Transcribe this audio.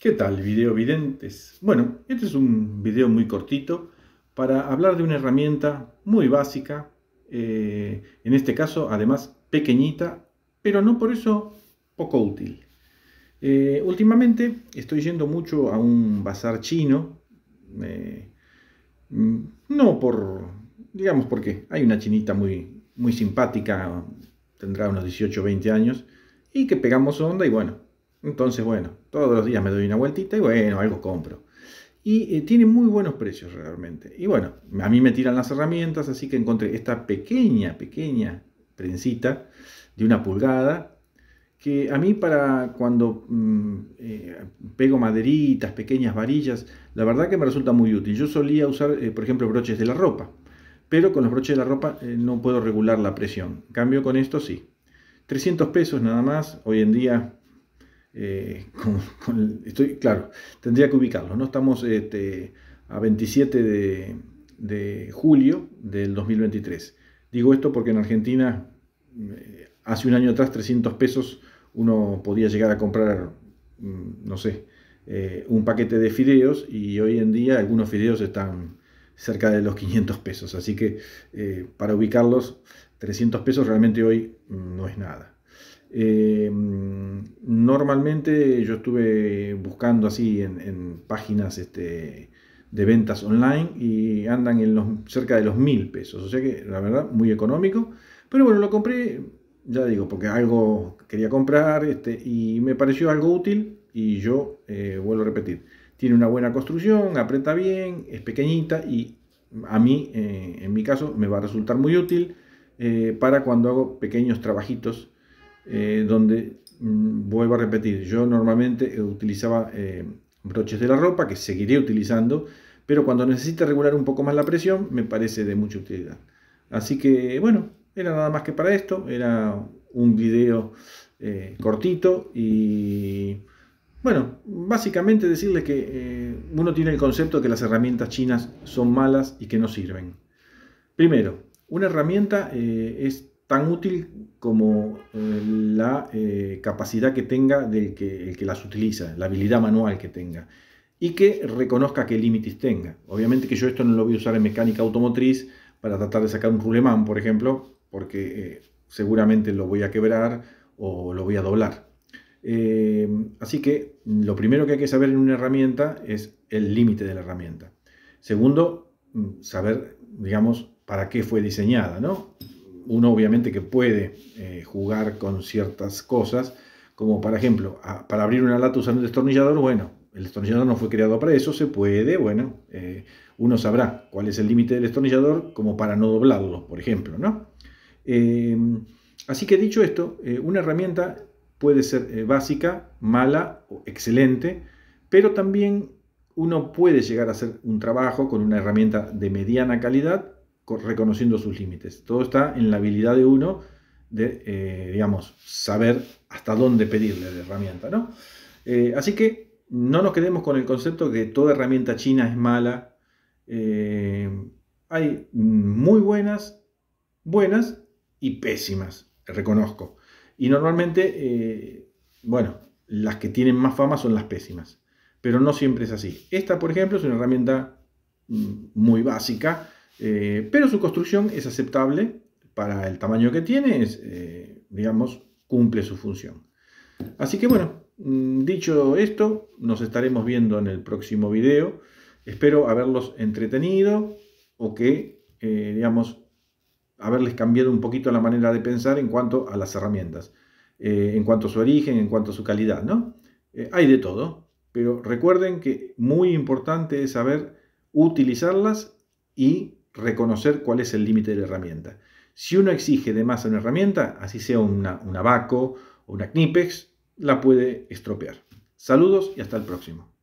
¿Qué tal, video videntes? Bueno, este es un video muy cortito para hablar de una herramienta muy básica, eh, en este caso además pequeñita, pero no por eso poco útil. Eh, últimamente estoy yendo mucho a un bazar chino, eh, mm, no por, digamos porque hay una chinita muy, muy simpática, tendrá unos 18 o 20 años, y que pegamos onda y bueno, entonces, bueno, todos los días me doy una vueltita y bueno, algo compro. Y eh, tiene muy buenos precios realmente. Y bueno, a mí me tiran las herramientas, así que encontré esta pequeña, pequeña prensita de una pulgada, que a mí para cuando mm, eh, pego maderitas, pequeñas varillas, la verdad que me resulta muy útil. Yo solía usar, eh, por ejemplo, broches de la ropa, pero con los broches de la ropa no puedo regular la presión. En cambio con esto sí. 300 pesos nada más, hoy en día eh, estoy, claro, tendría que ubicarlo, ¿no? Estamos este, a 27 de, julio del 2023. Digo esto porque en Argentina, eh, hace un año atrás, 300 pesos, uno podía llegar a comprar, mm, no sé, eh, un paquete de fideos y hoy en día algunos fideos están cerca de los 500 pesos. Así que para ubicarlos, 300 pesos realmente hoy mm, no es nada. Eh, normalmente yo estuve buscando así en, páginas este, de ventas online y andan en los, cerca de los mil pesos. O sea que la verdad, muy económico. Pero bueno, lo compré, ya digo, porque algo quería comprar este, y me pareció algo útil y yo eh, vuelvo a repetir. Tiene una buena construcción, aprieta bien, es pequeñita y a mí, eh, en mi caso, me va a resultar muy útil para cuando hago pequeños trabajitos eh, donde mm, vuelvo a repetir, yo normalmente eh, utilizaba eh, broches de la ropa, que seguiré utilizando, pero cuando necesite regular un poco más la presión, me parece de mucha utilidad. Así que bueno, era nada más que para esto, era un video cortito y bueno, básicamente decirles que uno tiene el concepto de que las herramientas chinas son malas y que no sirven. Primero, una herramienta es tan útil como eh, la eh, capacidad que tenga del que, el que las utiliza, la habilidad manual que tenga, y que reconozca qué límites tenga. Obviamente que yo esto no lo voy a usar en mecánica automotriz para tratar de sacar un rulemán, por ejemplo, porque eh, seguramente lo voy a quebrar o lo voy a doblar. así que lo primero que hay que saber en una herramienta es el límite de la herramienta. Segundo, mm, saber, digamos, para qué fue diseñada, ¿no? uno obviamente que puede eh, jugar con ciertas cosas, como por ejemplo, para abrir una lata usando un destornillador, bueno, el destornillador no fue creado para eso, se puede, bueno, eh, uno sabrá cuál es el límite del destornillador como para no doblarlo, por ejemplo, ¿no? Em, así que dicho esto, eh, una herramienta puede ser básica, mala o excelente, pero también uno puede llegar a hacer un trabajo con una herramienta de mediana calidad reconociendo sus límites. Todo está en la habilidad de uno de, eh, digamos, saber hasta dónde pedirle la herramienta, ¿no? Eh, así que no nos quedemos con el concepto que toda herramienta china es mala. Eh, hay muy buenas, buenas y pésimas, reconozco. Y normalmente, bueno, las que tienen más fama son las pésimas. Pero no siempre es así. Esta, por ejemplo, es una herramienta mm, muy básica eh, pero su construcción es aceptable para el tamaño que tiene, es, eh, digamos, cumple su función. Así que bueno, mm, dicho esto, nos estaremos viendo en el próximo video. Espero haberlos entretenido o que, eh, digamos, haberles cambiado un poquito la manera de pensar en cuanto a las herramientas, en cuanto a su origen, en cuanto a su calidad, ¿no? hay de todo, pero recuerden que muy importante es saber utilizarlas y reconocer cuál es el límite de la herramienta. Si uno exige de más a una herramienta, así sea una, un o una Knipex, la puede estropear. Saludos y hasta el próximo.